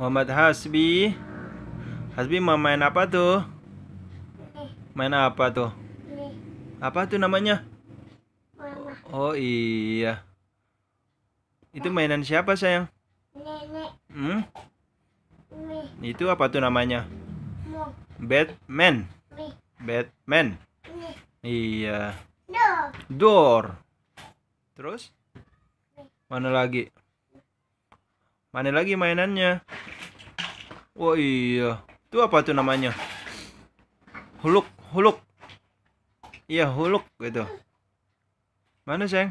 Muhammad Hasbi Hasbi mau main apa tuh? Main apa tuh? Apa tuh namanya? Oh iya Itu mainan siapa sayang? Hmm? Itu apa tuh namanya? Batman Batman Iya Door Terus? Mana lagi? Mana lagi mainannya? Oh iya. Itu apa tuh namanya? Huluk, huluk. Iya, huluk gitu. Mana, Seng?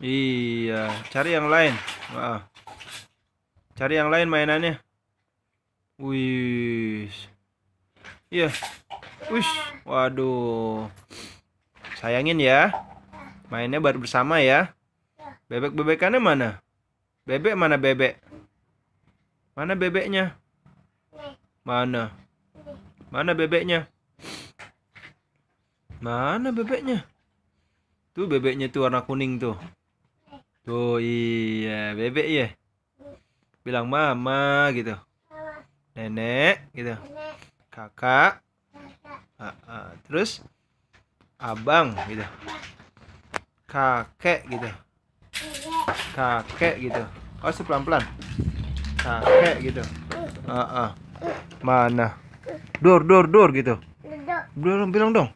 Iya, cari yang lain. Wah. Cari yang lain mainannya. Wih. Iya. Wih, waduh. Sayangin ya. Mainnya baru bersama ya. Iya. Bebek-bebekannya mana? Bebek mana bebek? Mana bebeknya? Mana? Mana bebeknya? Mana bebeknya? Tuh bebeknya tuh warna kuning tuh. Tuh iya, bebek ya Bilang mama gitu. Nenek gitu. Kakak. Uh, uh. Terus abang gitu. Kakek gitu. Kakek gitu oh pelan pelan nah kayak gitu ah ah mana dor dor dor gitu dor bilang dong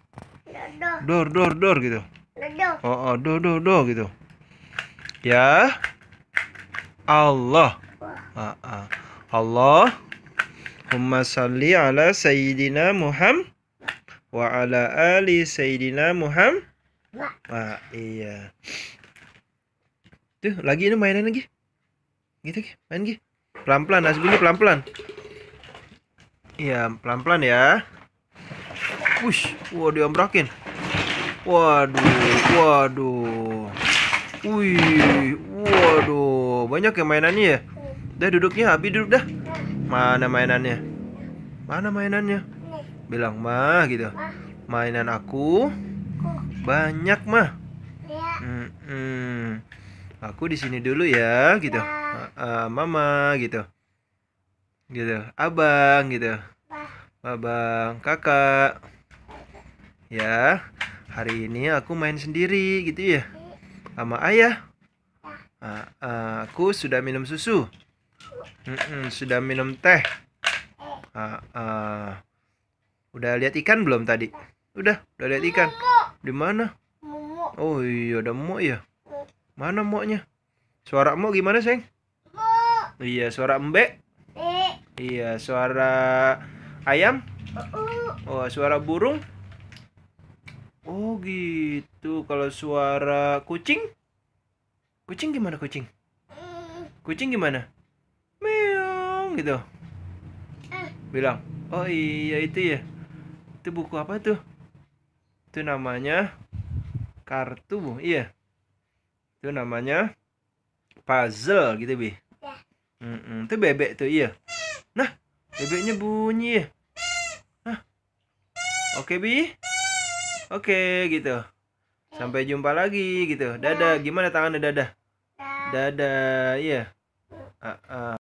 dor dor dor gitu oh oh dor dor dor gitu ya Allah ah ah Allah Allahumma salli ala sayyidina Muhammad wa ala ali sayyidina Muhammad Wah, ah, iya. Tuh, lagi ini mainan lagi gitu ki main ki pelan pelan asbunnya pelan pelan iya pelan pelan ya push wah diambrakin waduh waduh wih waduh banyak ya mainannya ya dah duduknya habis duduk dah mana mainannya mana mainannya bilang mah gitu mainan aku banyak mah iya aku di sini dulu ya gitu Uh, mama gitu gitu abang gitu abang kakak ya hari ini aku main sendiri gitu ya iya. sama ayah uh, uh, aku sudah minum susu mm -mm, sudah minum teh uh, uh, udah lihat ikan belum tadi iya. udah udah lihat ikan di mana oh iya ada mu ya Mana moknya? Suara mok gimana, Seng? Mok. Iya, suara embek? Iya, suara ayam? Oh, suara burung? Oh, gitu. Kalau suara kucing? Kucing gimana kucing? Mm. Kucing gimana? Meong gitu. Ah. Bilang, "Oh iya itu ya." Itu buku apa tuh? Itu namanya kartu, Iya itu namanya puzzle gitu bi ya. mm itu bebek tuh iya nah bebeknya bunyi nah oke bi oke gitu ya. sampai jumpa lagi gitu ya. dadah gimana tangannya dadah ya. dadah iya uh -uh.